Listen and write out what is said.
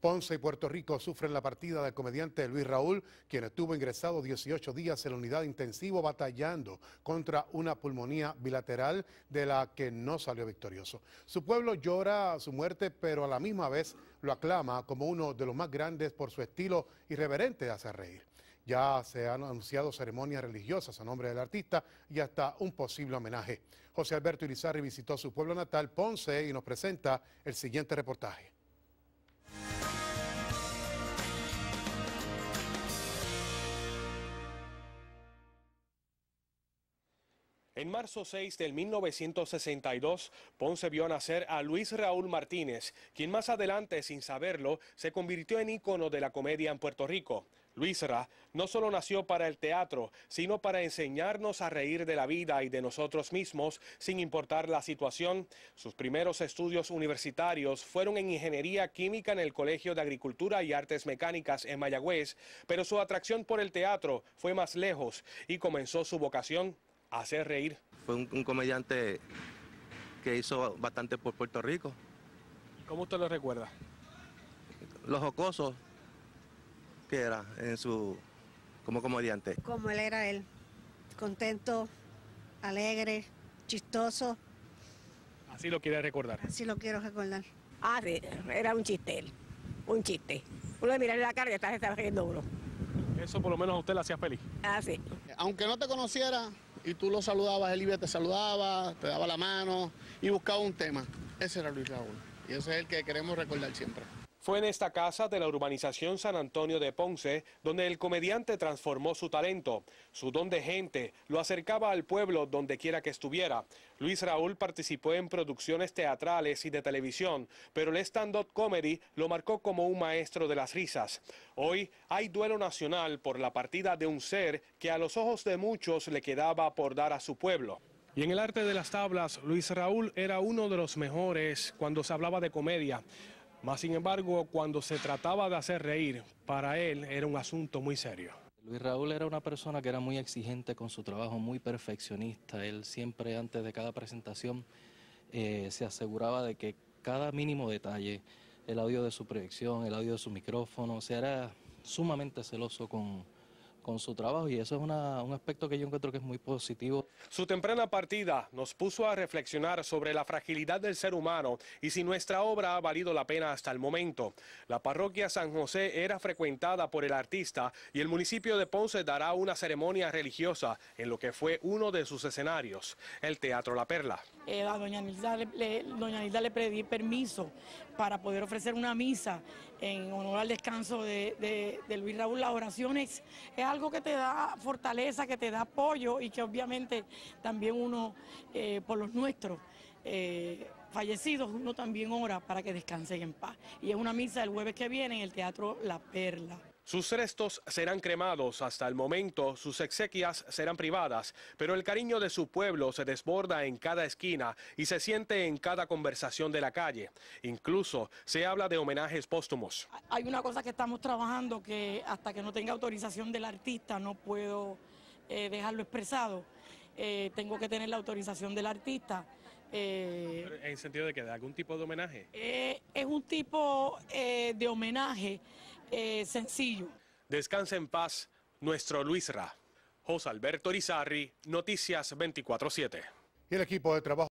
Ponce y Puerto Rico sufren la partida del comediante Luis Raúl, quien estuvo ingresado 18 días en la unidad intensivo batallando contra una pulmonía bilateral de la que no salió victorioso. Su pueblo llora su muerte, pero a la misma vez lo aclama como uno de los más grandes por su estilo irreverente de hacer reír. Ya se han anunciado ceremonias religiosas a nombre del artista y hasta un posible homenaje. José Alberto Irizarri visitó su pueblo natal, Ponce, y nos presenta el siguiente reportaje. En marzo 6 del 1962, Ponce vio nacer a Luis Raúl Martínez, quien más adelante, sin saberlo, se convirtió en ícono de la comedia en Puerto Rico. Luis Ra no solo nació para el teatro, sino para enseñarnos a reír de la vida y de nosotros mismos, sin importar la situación. Sus primeros estudios universitarios fueron en ingeniería química en el Colegio de Agricultura y Artes Mecánicas en Mayagüez, pero su atracción por el teatro fue más lejos y comenzó su vocación hacer reír. Fue un, comediante que hizo bastante por Puerto Rico. ¿Cómo usted lo recuerda? Los jocosos que era en su como comediante. Como él era él, contento, alegre, chistoso. Así lo quiere recordar. Así lo quiero recordar. Ah, era un chiste él, un chiste. Uno de mirarle la cara y estaba riendo uno. Eso por lo menos a usted le hacía feliz. Ah, sí. Aunque no te conociera, y tú lo saludabas, el te saludaba, te daba la mano y buscaba un tema. Ese era Luis Raúl y ese es el que queremos recordar siempre. Fue en esta casa de la urbanización San Antonio de Ponce donde el comediante transformó su talento. Su don de gente lo acercaba al pueblo donde quiera que estuviera. Luis Raúl participó en producciones teatrales y de televisión, pero el stand-up comedy lo marcó como un maestro de las risas. Hoy hay duelo nacional por la partida de un ser que a los ojos de muchos le quedaba por dar a su pueblo. Y en el arte de las tablas, Luis Raúl era uno de los mejores cuando se hablaba de comedia. Mas, sin embargo, cuando se trataba de hacer reír, para él era un asunto muy serio. Luis Raúl era una persona que era muy exigente con su trabajo, muy perfeccionista. Él siempre antes de cada presentación eh, se aseguraba de que cada mínimo detalle, el audio de su proyección, el audio de su micrófono, se hará sumamente celoso con, con su trabajo y eso es un aspecto que yo encuentro que es muy positivo. Su temprana partida nos puso a reflexionar sobre la fragilidad del ser humano y si nuestra obra ha valido la pena hasta el momento. La parroquia San José era frecuentada por el artista y el municipio de Ponce dará una ceremonia religiosa en lo que fue uno de sus escenarios, el Teatro La Perla. Eh, a doña Nilda le, doña le pedí permiso para poder ofrecer una misa en honor al descanso de, de, de Luis Raúl. Las oraciones es algo algo que te da fortaleza, que te da apoyo y que obviamente también uno, eh, por los nuestros eh, fallecidos, uno también ora para que descansen en paz. Y es una misa el jueves que viene en el Teatro La Perla. Sus restos serán cremados. Hasta el momento sus exequias serán privadas, pero el cariño de su pueblo se desborda en cada esquina y se siente en cada conversación de la calle. Incluso se habla de homenajes póstumos. Hay una cosa que estamos trabajando que hasta que no tenga autorización del artista no puedo eh, dejarlo expresado. Eh, tengo que tener la autorización del artista. Eh, ¿En sentido de que de algún tipo de homenaje? Eh, es un tipo eh, de homenaje sencillo. Descansa en paz nuestro Luis Ra. José Alberto Rizarri, Noticias 24-7. Y el equipo de trabajo.